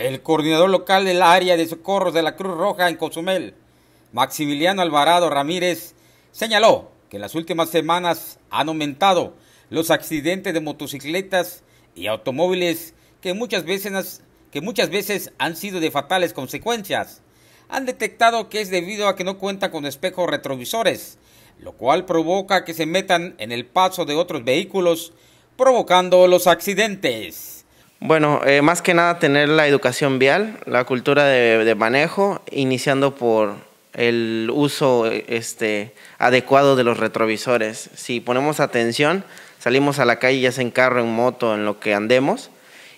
El coordinador local del área de socorros de la Cruz Roja en Cozumel, Maximiliano Alvarado Ramírez, señaló que en las últimas semanas han aumentado los accidentes de motocicletas y automóviles que muchas veces, que muchas veces han sido de fatales consecuencias. Han detectado que es debido a que no cuenta con espejos retrovisores, lo cual provoca que se metan en el paso de otros vehículos, provocando los accidentes. Bueno, eh, más que nada tener la educación vial, la cultura de, manejo, iniciando por el uso este, adecuado de los retrovisores. Si ponemos atención, salimos a la calle ya sea en carro, en moto, en lo que andemos,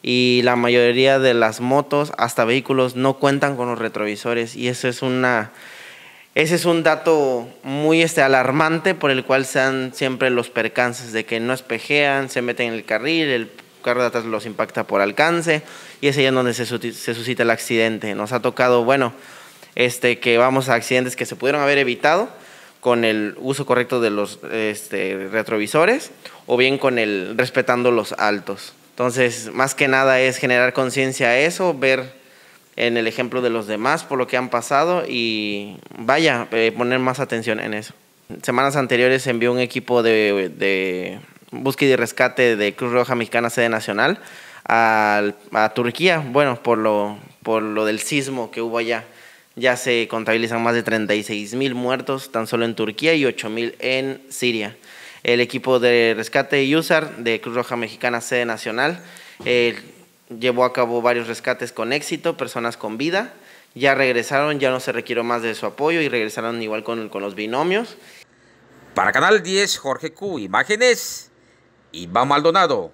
y la mayoría de las motos, hasta vehículos, no cuentan con los retrovisores, y eso es una... Ese es un dato muy este, alarmante por el cual sean siempre los percances de que no espejean, se meten en el carril, el, carro de los impacta por alcance y es ahí en donde se, suscita el accidente. Nos ha tocado, bueno, este, que vamos a accidentes que se pudieron haber evitado con el uso correcto de los este, retrovisores o bien con el respetando los altos. Entonces, más que nada es generar conciencia a eso, ver en el ejemplo de los demás por lo que han pasado y vaya, eh, poner más atención en eso. Semanas anteriores envió un equipo de búsqueda y rescate de Cruz Roja Mexicana Sede Nacional a, Turquía, bueno, por lo, por lo del sismo que hubo allá. Ya se contabilizan más de 36 mil muertos tan solo en Turquía y 8 mil en Siria. El equipo de rescate y USAR de Cruz Roja Mexicana Sede Nacional eh, llevó a cabo varios rescates con éxito, personas con vida. Ya regresaron, ya no se requirió más de su apoyo y regresaron igual con, con los binomios. Para Canal 10, Jorge Q, imágenes al Maldonado.